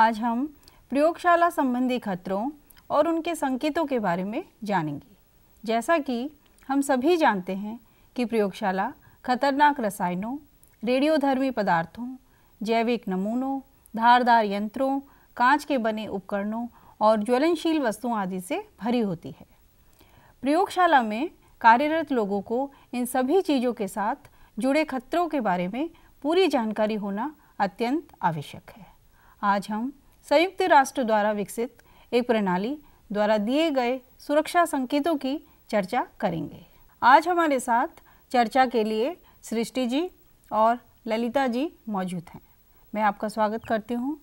आज हम प्रयोगशाला संबंधी खतरों और उनके संकेतों के बारे में जानेंगे जैसा कि हम सभी जानते हैं कि प्रयोगशाला खतरनाक रसायनों रेडियोधर्मी पदार्थों जैविक नमूनों धारदार यंत्रों कांच के बने उपकरणों और ज्वलनशील वस्तुओं आदि से भरी होती है प्रयोगशाला में कार्यरत लोगों को इन सभी चीज़ों के साथ जुड़े खतरों के बारे में पूरी जानकारी होना अत्यंत आवश्यक है आज हम संयुक्त राष्ट्र द्वारा विकसित एक प्रणाली द्वारा दिए गए सुरक्षा संकेतों की चर्चा करेंगे आज हमारे साथ चर्चा के लिए सृष्टि जी और ललिता जी मौजूद हैं मैं आपका स्वागत करती हूँ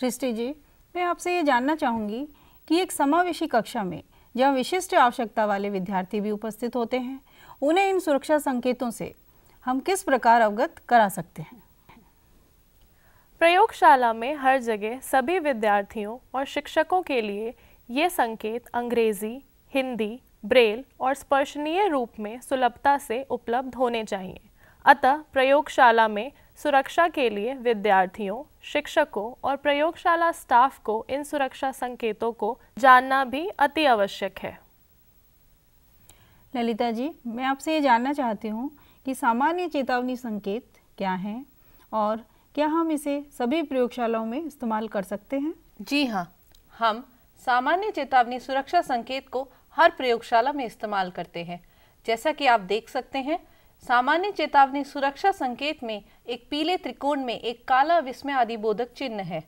सृष्टि जी मैं आपसे ये जानना चाहूँगी कि एक समावेशी कक्षा में जहाँ विशिष्ट आवश्यकता वाले विद्यार्थी भी उपस्थित होते हैं उन्हें इन सुरक्षा संकेतों से हम किस प्रकार अवगत करा सकते हैं प्रयोगशाला में हर जगह सभी विद्यार्थियों और शिक्षकों के लिए ये संकेत अंग्रेजी हिंदी ब्रेल और स्पर्शनीय रूप में सुलभता से उपलब्ध होने चाहिए अतः प्रयोगशाला में सुरक्षा के लिए विद्यार्थियों शिक्षकों और प्रयोगशाला स्टाफ को इन सुरक्षा संकेतों को जानना भी अति आवश्यक है ललिता जी मैं आपसे ये जानना चाहती हूँ कि सामान्य चेतावनी संकेत क्या हैं और क्या हम इसे सभी प्रयोगशालाओं में इस्तेमाल कर सकते हैं जी हाँ हम सामान्य चेतावनी सुरक्षा संकेत को हर प्रयोगशाला में इस्तेमाल करते हैं जैसा कि आप देख सकते हैं सामान्य चेतावनी सुरक्षा संकेत में एक पीले त्रिकोण में एक काला विस्मय आदि बोधक चिन्ह है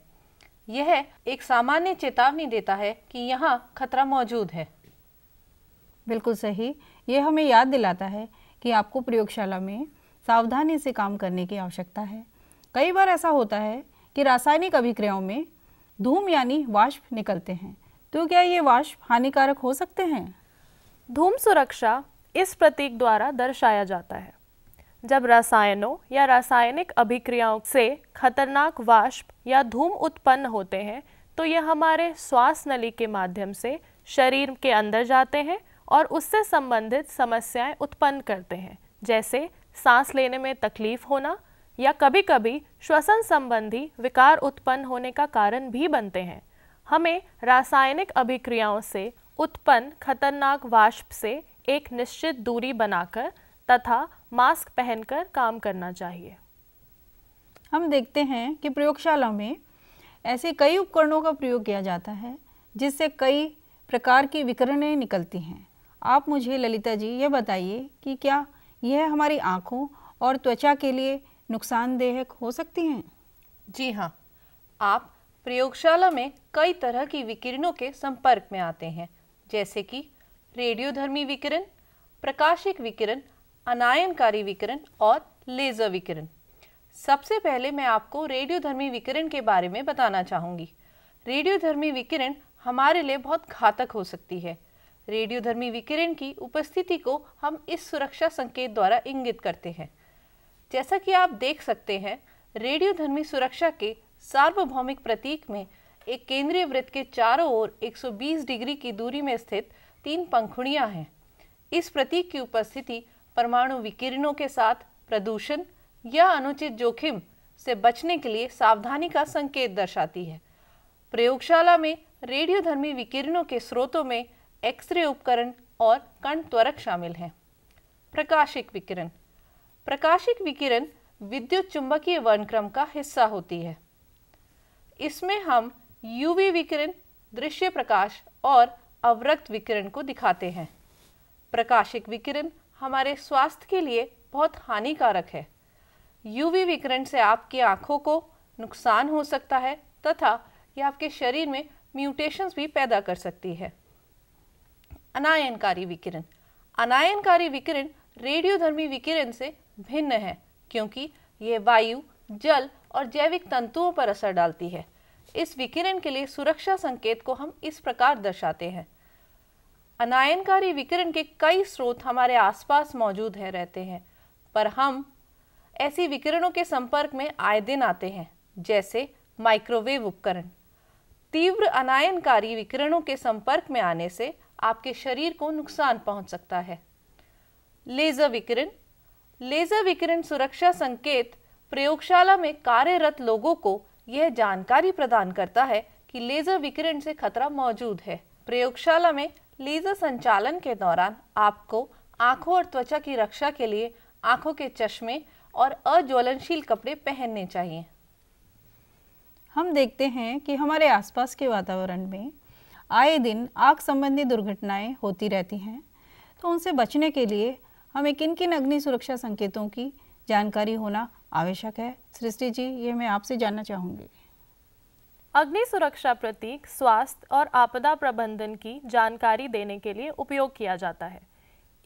यह एक सामान्य चेतावनी देता है कि यहाँ खतरा मौजूद है बिल्कुल सही यह हमें याद दिलाता है कि आपको प्रयोगशाला में सावधानी से काम करने की आवश्यकता है कई बार ऐसा होता है कि रासायनिक अभिक्रियाओं में धूम यानी वाष्प निकलते हैं तो क्या ये वाष्प हानिकारक हो सकते हैं धूम सुरक्षा इस प्रतीक द्वारा दर्शाया जाता है जब रसायनों या रासायनिक अभिक्रियाओं से खतरनाक वाष्प या धूम उत्पन्न होते हैं तो यह हमारे श्वास नली के माध्यम से शरीर के अंदर जाते हैं और उससे संबंधित समस्याएं उत्पन्न करते हैं जैसे सांस लेने में तकलीफ होना या कभी कभी श्वसन संबंधी विकार उत्पन्न होने का कारण भी बनते हैं हमें रासायनिक अभिक्रियाओं से उत्पन्न खतरनाक वाष्प से एक निश्चित दूरी बनाकर तथा मास्क पहनकर काम करना चाहिए हम देखते हैं कि प्रयोगशाला में ऐसे कई उपकरणों का प्रयोग किया जाता है जिससे कई प्रकार की विकरणें निकलती हैं आप मुझे ललिता जी ये बताइए कि क्या यह हमारी आँखों और त्वचा के लिए नुकसानदेहक हो सकती हैं जी हाँ आप प्रयोगशाला में कई तरह की विकिरणों के संपर्क में आते हैं जैसे कि रेडियोधर्मी विकिरण प्रकाशिक विकिरण अनायनकारी विकिरण और लेज़र विकिरण सबसे पहले मैं आपको रेडियोधर्मी विकिरण के बारे में बताना चाहूँगी रेडियोधर्मी विकिरण हमारे लिए बहुत घातक हो सकती है रेडियोधर्मी विकिरण की उपस्थिति को हम इस सुरक्षा संकेत द्वारा इंगित करते हैं जैसा कि आप देख सकते हैं रेडियोधर्मी सुरक्षा के सार्वभौमिक प्रतीक में एक केंद्रीय वृत्त के चारों ओर 120 डिग्री की दूरी में स्थित तीन पंखुड़ियां हैं इस प्रतीक की उपस्थिति परमाणु विकिरणों के साथ प्रदूषण या अनुचित जोखिम से बचने के लिए सावधानी का संकेत दर्शाती है प्रयोगशाला में रेडियोधर्मी विकिरणों के स्रोतों में एक्सरे उपकरण और कण त्वरक शामिल हैं प्रकाशिक विकिरण प्रकाशिक विकिरण विद्युत चुंबकीय वर्णक्रम का हिस्सा होती है इसमें हम यूवी विकिरण दृश्य प्रकाश और अवरक्त विकिरण को दिखाते हैं प्रकाशिक विकिरण हमारे स्वास्थ्य के लिए बहुत हानिकारक है यूवी विकिरण से आपकी आंखों को नुकसान हो सकता है तथा यह आपके शरीर में म्यूटेशंस भी पैदा कर सकती है अनायनकारी विकिरण अनायनकारी विकिरण रेडियोधर्मी विकिरण से भिन्न है क्योंकि ये वायु जल और जैविक तंतुओं पर असर डालती है इस विकिरण के लिए सुरक्षा संकेत को हम इस प्रकार दर्शाते हैं अनायनकारी विकिरण के कई स्रोत हमारे आसपास मौजूद है रहते हैं पर हम ऐसी विकिरणों के संपर्क में आए दिन आते हैं जैसे माइक्रोवेव उपकरण तीव्र अनायनकारी विकिरणों के संपर्क में आने से आपके शरीर को नुकसान पहुंच सकता है लेज़र विकिरण लेजर विकिरण सुरक्षा संकेत प्रयोगशाला में कार्यरत लोगों को यह जानकारी प्रदान करता है कि लेजर विकिरण से खतरा मौजूद है प्रयोगशाला में लेजर संचालन के दौरान आपको आंखों और त्वचा की रक्षा के लिए आंखों के चश्मे और अज्वलनशील कपड़े पहनने चाहिए हम देखते हैं कि हमारे आसपास के वातावरण में आए दिन आग संबंधी दुर्घटनाएं होती रहती हैं तो उनसे बचने के लिए हमें किन किन अग्नि सुरक्षा संकेतों की जानकारी होना आवश्यक है सृष्टि जी ये मैं आपसे जानना चाहूंगी अग्नि सुरक्षा प्रतीक स्वास्थ्य और आपदा प्रबंधन की जानकारी देने के लिए उपयोग किया जाता है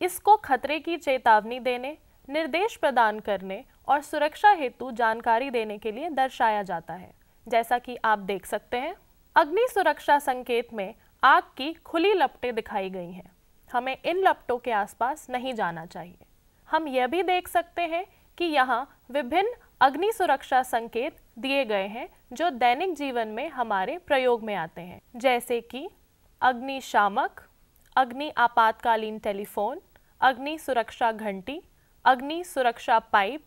इसको खतरे की चेतावनी देने निर्देश प्रदान करने और सुरक्षा हेतु जानकारी देने के लिए दर्शाया जाता है जैसा कि आप देख सकते हैं अग्नि सुरक्षा संकेत में आग की खुली लपटें दिखाई गई हैं हमें इन लपटों के आसपास नहीं जाना चाहिए हम यह भी देख सकते हैं कि यहाँ विभिन्न अग्नि सुरक्षा संकेत दिए गए हैं जो दैनिक जीवन में हमारे प्रयोग में आते हैं जैसे कि अग्निशामक अग्नि आपातकालीन टेलीफोन अग्नि सुरक्षा घंटी अग्नि सुरक्षा पाइप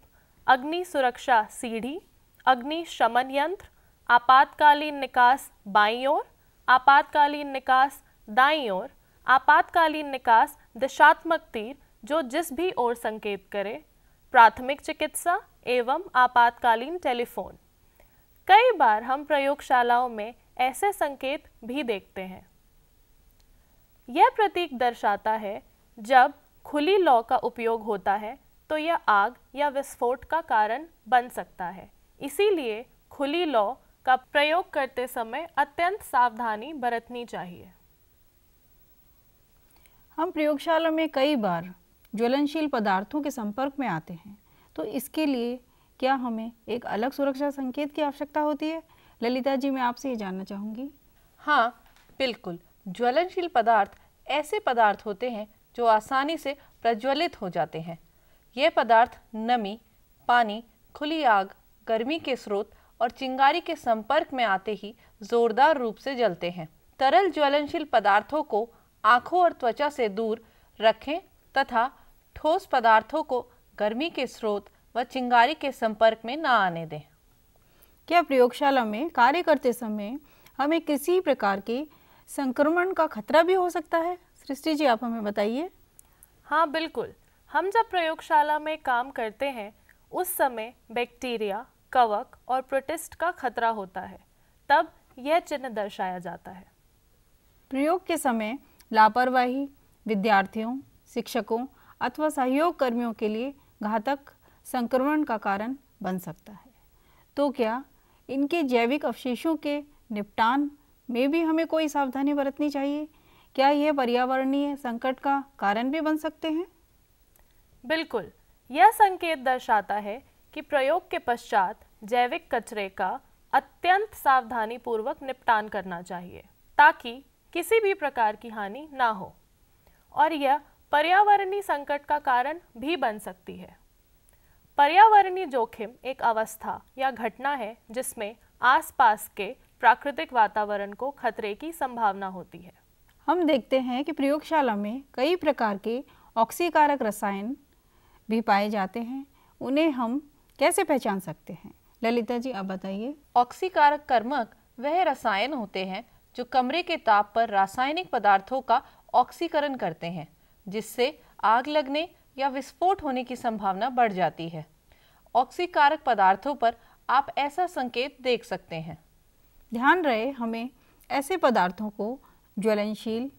अग्नि सुरक्षा सीढ़ी अग्नि शमन यंत्र आपातकालीन निकास बाईं ओर आपातकालीन निकास दाईं ओर आपातकालीन निकास दिशात्मक तीर जो जिस भी ओर संकेत करे प्राथमिक चिकित्सा एवं आपातकालीन टेलीफोन कई बार हम प्रयोगशालाओं में ऐसे संकेत भी देखते हैं यह प्रतीक दर्शाता है जब खुली लौ का उपयोग होता है तो यह आग या विस्फोट का कारण बन सकता है इसीलिए खुली लौ का प्रयोग करते समय अत्यंत सावधानी बरतनी चाहिए हम प्रयोगशाला में कई बार ज्वलनशील पदार्थों के संपर्क में आते हैं तो इसके लिए क्या हमें एक अलग सुरक्षा संकेत की आवश्यकता होती है ललिता जी मैं आपसे ये जानना चाहूँगी हाँ बिल्कुल ज्वलनशील पदार्थ ऐसे पदार्थ होते हैं जो आसानी से प्रज्वलित हो जाते हैं ये पदार्थ नमी पानी खुली आग गर्मी के स्रोत और चिंगारी के संपर्क में आते ही जोरदार रूप से जलते हैं तरल ज्वलनशील पदार्थों को आंखों और त्वचा से दूर रखें तथा ठोस पदार्थों को गर्मी के स्रोत व चिंगारी के संपर्क में न आने दें क्या प्रयोगशाला में कार्य करते समय हमें किसी प्रकार के संक्रमण का खतरा भी हो सकता है सृष्टि जी आप हमें बताइए हाँ बिल्कुल हम जब प्रयोगशाला में काम करते हैं उस समय बैक्टीरिया कवक और प्रोटिस्ट का खतरा होता है तब यह चिन्ह दर्शाया जाता है प्रयोग के समय लापरवाही विद्यार्थियों शिक्षकों अथवा सहयोग कर्मियों के लिए घातक संक्रमण का कारण बन सकता है तो क्या इनके जैविक अवशेषों के निपटान में भी हमें कोई सावधानी बरतनी चाहिए क्या यह पर्यावरणीय संकट का कारण भी बन सकते हैं बिल्कुल यह संकेत दर्शाता है कि प्रयोग के पश्चात जैविक कचरे का अत्यंत सावधानी पूर्वक निपटान करना चाहिए ताकि किसी भी प्रकार की हानि ना हो और यह पर्यावरणीय संकट का कारण भी बन सकती है पर्यावरणीय जोखिम एक अवस्था या घटना है जिसमें आसपास के प्राकृतिक वातावरण को खतरे की संभावना होती है हम देखते हैं कि प्रयोगशाला में कई प्रकार के ऑक्सीकारक रसायन भी पाए जाते हैं उन्हें हम कैसे पहचान सकते हैं ललिता जी आप बताइए ऑक्सीकारक कर्मक वह रसायन होते हैं जो कमरे के ताप पर रासायनिक पदार्थों का ऑक्सीकरण करते हैं जिससे आग लगने या विस्फोट होने की संभावना बढ़ जाती है ऑक्सीकारक पदार्थों पर आप ऐसा संकेत देख सकते हैं ध्यान रहे हमें ऐसे पदार्थों को ज्वलनशील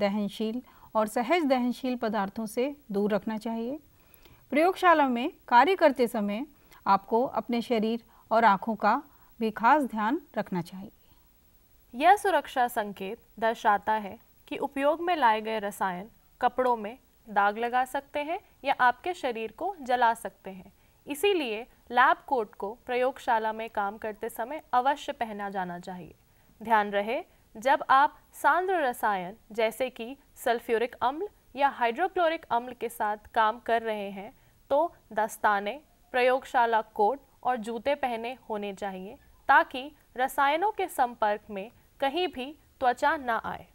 दहनशील और सहज दहनशील पदार्थों से दूर रखना चाहिए प्रयोगशाला में कार्य करते समय आपको अपने शरीर और आँखों का भी खास ध्यान रखना चाहिए यह सुरक्षा संकेत दर्शाता है कि उपयोग में लाए गए रसायन कपड़ों में दाग लगा सकते हैं या आपके शरीर को जला सकते हैं इसीलिए लैब कोट को प्रयोगशाला में काम करते समय अवश्य पहना जाना चाहिए ध्यान रहे जब आप सांद्र रसायन जैसे कि सल्फ्यूरिक अम्ल या हाइड्रोक्लोरिक अम्ल के साथ काम कर रहे हैं तो दस्ताने प्रयोगशाला कोट और जूते पहने होने चाहिए ताकि रसायनों के संपर्क में कहीं भी त्वचा ना आए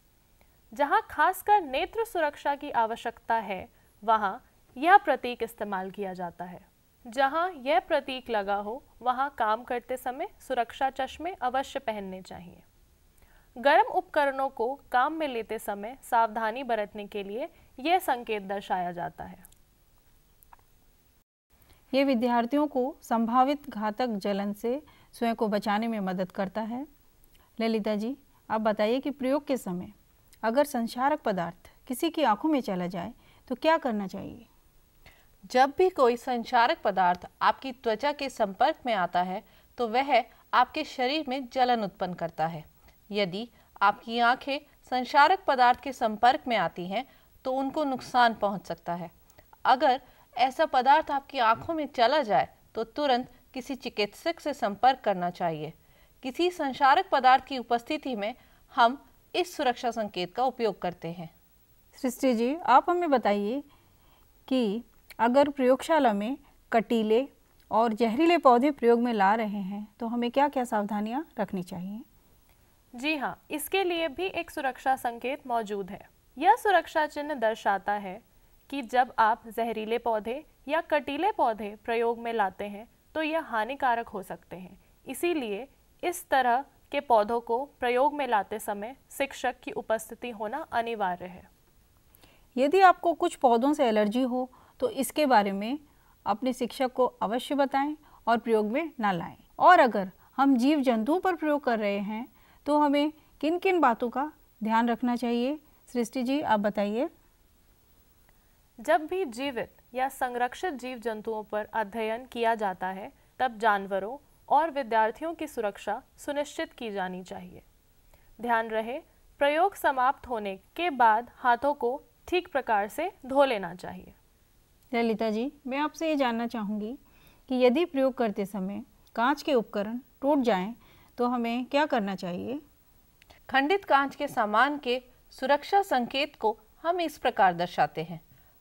जहां खासकर नेत्र सुरक्षा की आवश्यकता है वहां यह प्रतीक इस्तेमाल किया जाता है जहां यह प्रतीक लगा हो वहां काम करते समय सुरक्षा चश्मे अवश्य पहनने चाहिए गर्म उपकरणों को काम में लेते समय सावधानी बरतने के लिए यह संकेत दर्शाया जाता है ये विद्यार्थियों को संभावित घातक जलन से स्वयं को बचाने में मदद करता है ललिता जी आप बताइए कि प्रयोग के समय अगर संसारक पदार्थ किसी की आंखों में चला जाए तो क्या करना चाहिए जब भी कोई संचारक पदार्थ आपकी त्वचा के संपर्क में आता है तो वह आपके शरीर में जलन उत्पन्न करता है यदि आपकी आंखें संचारक पदार्थ के संपर्क में आती हैं तो उनको नुकसान पहुंच सकता है अगर ऐसा पदार्थ आपकी आंखों में चला जाए तो तुरंत किसी चिकित्सक से संपर्क करना चाहिए किसी संसारक पदार्थ की उपस्थिति में हम इस सुरक्षा संकेत का उपयोग करते हैं सृष्टि जी आप हमें बताइए कि अगर प्रयोगशाला में कटीले और जहरीले पौधे प्रयोग में ला रहे हैं तो हमें क्या क्या सावधानियां रखनी चाहिए जी हाँ इसके लिए भी एक सुरक्षा संकेत मौजूद है यह सुरक्षा चिन्ह दर्शाता है कि जब आप जहरीले पौधे या कटीले पौधे प्रयोग में लाते हैं तो यह हानिकारक हो सकते हैं इसीलिए इस तरह के पौधों को प्रयोग में लाते समय शिक्षक की उपस्थिति होना अनिवार्य है यदि आपको कुछ पौधों से एलर्जी हो तो इसके बारे में अपने शिक्षक को अवश्य बताएं और प्रयोग में ना लाएं। और अगर हम जीव जंतुओं पर प्रयोग कर रहे हैं तो हमें किन किन बातों का ध्यान रखना चाहिए सृष्टि जी आप बताइए जब भी जीवित या संरक्षित जीव जंतुओं पर अध्ययन किया जाता है तब जानवरों और विद्यार्थियों की सुरक्षा सुनिश्चित की जानी चाहिए ध्यान रहे प्रयोग समाप्त होने के बाद हाथों को ठीक प्रकार से धो लेना चाहिए ललिता जी मैं आपसे ये जानना चाहूँगी कि यदि प्रयोग करते समय कांच के उपकरण टूट जाएं तो हमें क्या करना चाहिए खंडित कांच के सामान के सुरक्षा संकेत को हम इस प्रकार दर्शाते हैं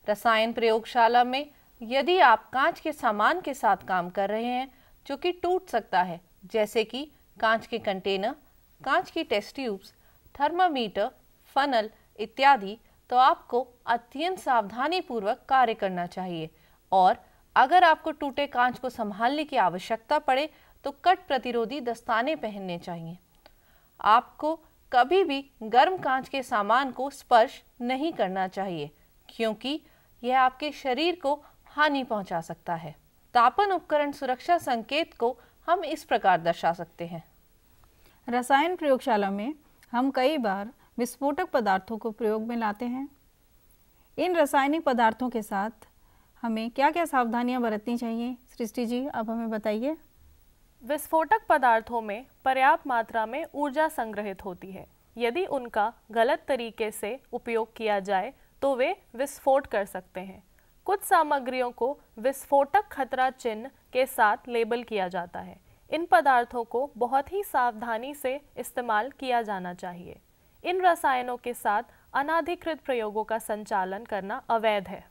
रसायन प्रयोगशाला में यदि आप कांच के सामान के साथ काम कर रहे हैं जो कि टूट सकता है जैसे कि कांच के कंटेनर कांच की टेस्ट ट्यूब्स थर्मामीटर फनल इत्यादि तो आपको अत्यंत सावधानीपूर्वक कार्य करना चाहिए और अगर आपको टूटे कांच को संभालने की आवश्यकता पड़े तो कट प्रतिरोधी दस्ताने पहनने चाहिए आपको कभी भी गर्म कांच के सामान को स्पर्श नहीं करना चाहिए क्योंकि यह आपके शरीर को हानि पहुंचा सकता है तापन उपकरण सुरक्षा संकेत को हम इस प्रकार दर्शा सकते हैं रसायन प्रयोगशाला में हम कई बार विस्फोटक पदार्थों को प्रयोग में लाते हैं इन रासायनिक पदार्थों के साथ हमें क्या क्या सावधानियां बरतनी चाहिए सृष्टि जी आप हमें बताइए विस्फोटक पदार्थों में पर्याप्त मात्रा में ऊर्जा संग्रहित होती है यदि उनका गलत तरीके से उपयोग किया जाए तो वे विस्फोट कर सकते हैं कुछ सामग्रियों को विस्फोटक खतरा चिन्ह के साथ लेबल किया जाता है इन पदार्थों को बहुत ही सावधानी से इस्तेमाल किया जाना चाहिए इन रसायनों के साथ अनाधिकृत प्रयोगों का संचालन करना अवैध है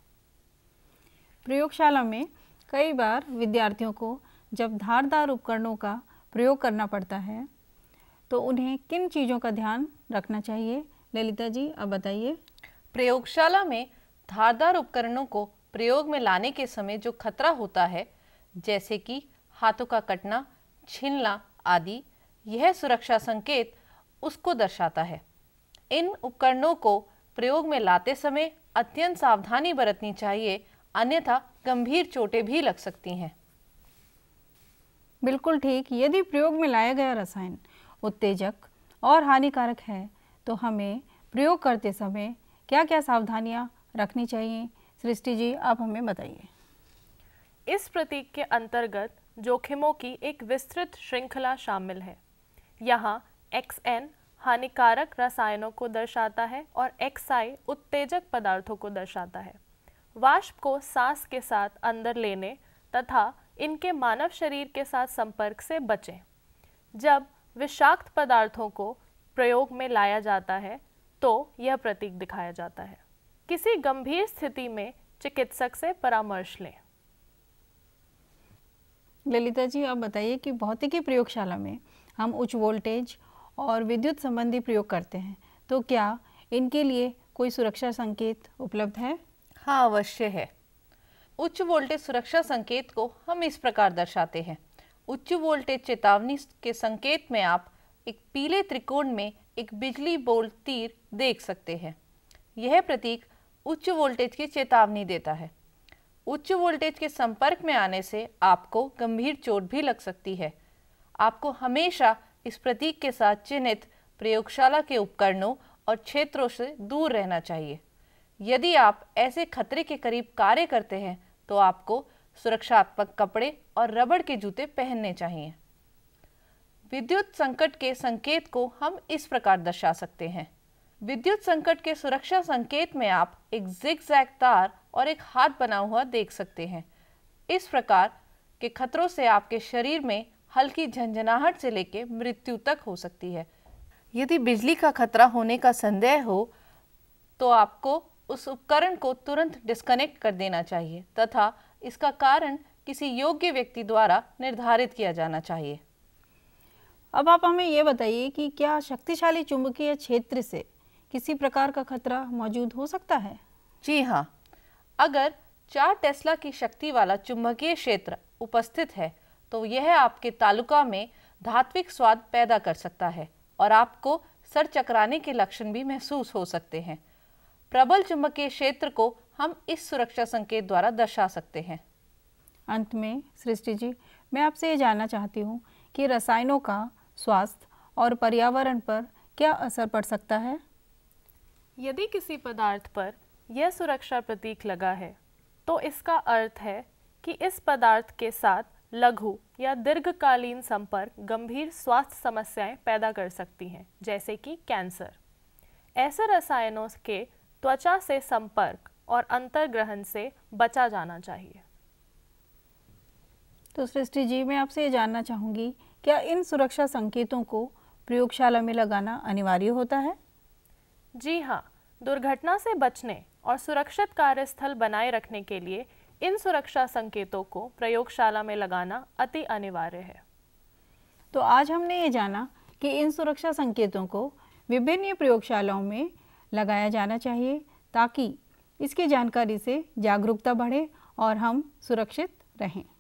प्रयोगशाला में कई बार विद्यार्थियों को जब धारदार उपकरणों का प्रयोग करना पड़ता है तो उन्हें किन चीज़ों का ध्यान रखना चाहिए ललिता जी अब बताइए प्रयोगशाला में धारदार उपकरणों को प्रयोग में लाने के समय जो खतरा होता है जैसे कि हाथों का कटना छीनना आदि यह सुरक्षा संकेत उसको दर्शाता है इन उपकरणों को प्रयोग में लाते समय अत्यंत सावधानी बरतनी चाहिए अन्यथा गंभीर चोटें भी लग सकती हैं बिल्कुल ठीक यदि प्रयोग में लाया गया रसायन उत्तेजक और हानिकारक है तो हमें प्रयोग करते समय क्या क्या सावधानियां रखनी चाहिए सृष्टि जी आप हमें बताइए इस प्रतीक के अंतर्गत जोखिमों की एक विस्तृत श्रृंखला शामिल है यहाँ एक्स एन हानिकारक रसायनों को दर्शाता है और एक्स आई उत्तेजक पदार्थों को दर्शाता है वाष्प को सांस के साथ अंदर लेने तथा इनके मानव शरीर के साथ संपर्क से बचें जब विषाक्त पदार्थों को प्रयोग में लाया जाता है तो यह प्रतीक दिखाया जाता है किसी गंभीर स्थिति में चिकित्सक से परामर्श लें ललिता जी आप बताइए कि भौतिकी प्रयोगशाला में हम उच्च वोल्टेज और विद्युत संबंधी प्रयोग करते हैं तो क्या इनके लिए कोई सुरक्षा संकेत उपलब्ध है हाँ अवश्य है उच्च वोल्टेज सुरक्षा संकेत को हम इस प्रकार दर्शाते हैं उच्च वोल्टेज चेतावनी के संकेत में आप एक पीले त्रिकोण में एक बिजली बोल तीर देख सकते हैं यह प्रतीक उच्च वोल्टेज की चेतावनी देता है उच्च वोल्टेज के संपर्क में आने से आपको गंभीर चोट भी लग सकती है आपको हमेशा इस प्रतीक के साथ चिन्हित प्रयोगशाला के उपकरणों और क्षेत्रों से दूर रहना चाहिए यदि आप ऐसे खतरे के करीब कार्य करते हैं तो आपको सुरक्षात्मक कपड़े और रबड़ के जूते पहनने चाहिए विद्युत संकट के संकेत को हम इस प्रकार दर्शा सकते हैं विद्युत संकट के सुरक्षा संकेत में आप एक जिग जैग तार और एक हाथ बना हुआ देख सकते हैं इस प्रकार के खतरों से आपके शरीर में हल्की झंझनाहट से लेकर मृत्यु तक हो सकती है यदि बिजली का खतरा होने का संदेह हो तो आपको उस उपकरण को तुरंत डिस्कनेक्ट कर देना चाहिए तथा इसका कारण किसी योग्य व्यक्ति द्वारा निर्धारित किया जाना चाहिए अब आप हमें यह बताइए कि क्या शक्तिशाली चुंबकीय क्षेत्र से किसी प्रकार का खतरा मौजूद हो सकता है जी हाँ अगर चार टेस्ला की शक्ति वाला चुंबकीय क्षेत्र उपस्थित है तो यह आपके तालुका में धात्विक स्वाद पैदा कर सकता है और आपको सर चकराने के लक्षण भी महसूस हो सकते हैं प्रबल चुंबकीय क्षेत्र को हम इस सुरक्षा संकेत द्वारा दर्शा सकते हैं अंत में सृष्टि जी मैं आपसे ये जानना चाहती हूँ कि रसायनों का स्वास्थ्य और पर्यावरण पर क्या असर पड़ सकता है यदि किसी पदार्थ पर यह सुरक्षा प्रतीक लगा है तो इसका अर्थ है कि इस पदार्थ के साथ लघु या दीर्घकालीन संपर्क गंभीर स्वास्थ्य समस्याएं पैदा कर सकती हैं जैसे कि कैंसर ऐसे रसायनों के त्वचा से संपर्क और अंतर्ग्रहण से बचा जाना चाहिए तो सृष्टि जी मैं आपसे ये जानना चाहूँगी क्या इन सुरक्षा संकेतों को प्रयोगशाला में लगाना अनिवार्य होता है जी हाँ दुर्घटना से बचने और सुरक्षित कार्यस्थल बनाए रखने के लिए इन सुरक्षा संकेतों को प्रयोगशाला में लगाना अति अनिवार्य है तो आज हमने ये जाना कि इन सुरक्षा संकेतों को विभिन्न प्रयोगशालाओं में लगाया जाना चाहिए ताकि इसकी जानकारी से जागरूकता बढ़े और हम सुरक्षित रहें